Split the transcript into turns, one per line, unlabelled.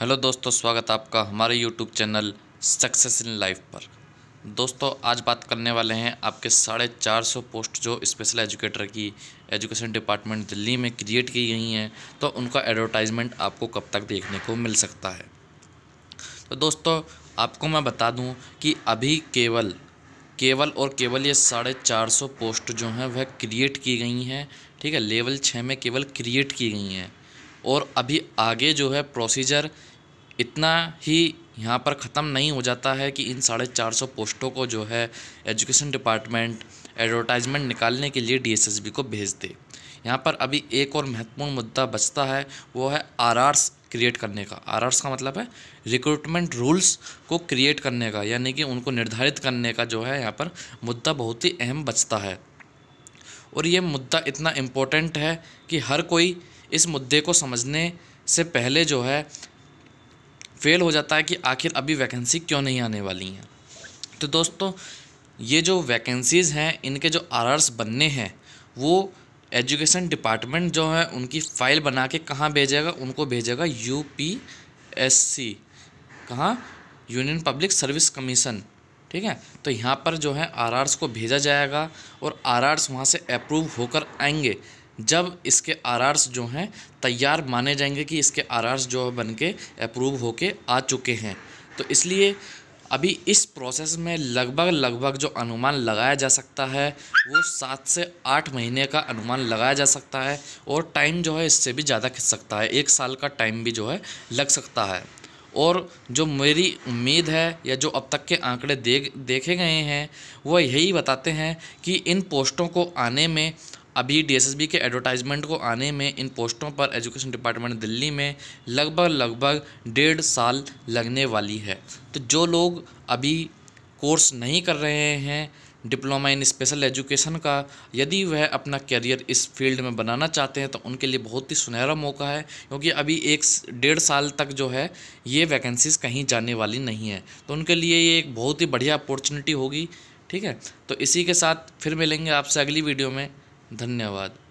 hello दोस्तों स्वागत आपका हमारे YouTube channel success in life पर दोस्तों आज बात करने वाले हैं आपके साढ़े चार सौ पोस्ट जो स्पेशल एजुकेटर की एजुकेशन डिपार्टमेंट दिल्ली में क्रिएट की गई हैं तो उनका एडवर्टाइजमेंट आपको कब तक देखने को मिल सकता है तो दोस्तों आपको मैं बता दूं कि अभी केवल केवल और केवल ये साढ़े चार सौ पोस्ट जो हैं वह क्रिएट की गई हैं ठीक है लेवल छः में केवल क्रिएट की गई हैं और अभी आगे जो है प्रोसीजर इतना ही यहाँ पर ख़त्म नहीं हो जाता है कि इन साढ़े चार सौ पोस्टों को जो है एजुकेशन डिपार्टमेंट एडवर्टाइजमेंट निकालने के लिए डीएसएसबी को भेज दे यहाँ पर अभी एक और महत्वपूर्ण मुद्दा बचता है वो है आरआरस क्रिएट करने का आरआरस का मतलब है रिक्रूटमेंट रूल्स को क्रिएट करने का यानी कि उनको निर्धारित करने का जो है यहाँ पर मुद्दा बहुत ही अहम बचता है और ये मुद्दा इतना इम्पोर्टेंट है कि हर कोई इस मुद्दे को समझने से पहले जो है फेल हो जाता है कि आखिर अभी वैकेंसी क्यों नहीं आने वाली हैं तो दोस्तों ये जो वैकेंसीज़ हैं इनके जो आर बनने हैं वो एजुकेशन डिपार्टमेंट जो है उनकी फ़ाइल बना के कहाँ भेजेगा उनको भेजेगा यू पी एस सी कहाँ यूनियन पब्लिक सर्विस कमीशन ठीक है तो यहाँ पर जो है आर को भेजा जाएगा और आर आर्स वहाँ से अप्रूव होकर आएंगे जब इसके आरआरस जो हैं तैयार माने जाएंगे कि इसके आरआरस जो है बन के अप्रूव होके आ चुके हैं तो इसलिए अभी इस प्रोसेस में लगभग लगभग जो अनुमान लगाया जा सकता है वो सात से आठ महीने का अनुमान लगाया जा सकता है और टाइम जो है इससे भी ज़्यादा खिंच सकता है एक साल का टाइम भी जो है लग सकता है और जो मेरी उम्मीद है या जो अब तक के आंकड़े देख देखे गए हैं वह यही बताते हैं कि इन पोस्टों को आने में अभी डीएसएसबी के एडवर्टाइजमेंट को आने में इन पोस्टों पर एजुकेशन डिपार्टमेंट दिल्ली में लगभग लगभग डेढ़ साल लगने वाली है तो जो लोग अभी कोर्स नहीं कर रहे हैं डिप्लोमा इन स्पेशल एजुकेशन का यदि वह अपना करियर इस फील्ड में बनाना चाहते हैं तो उनके लिए बहुत ही सुनहरा मौका है क्योंकि अभी एक डेढ़ साल तक जो है ये वैकेंसीज कहीं जाने वाली नहीं है तो उनके लिए ये एक बहुत ही बढ़िया अपॉर्चुनिटी होगी ठीक है तो इसी के साथ फिर मिलेंगे आपसे अगली वीडियो में धन्यवाद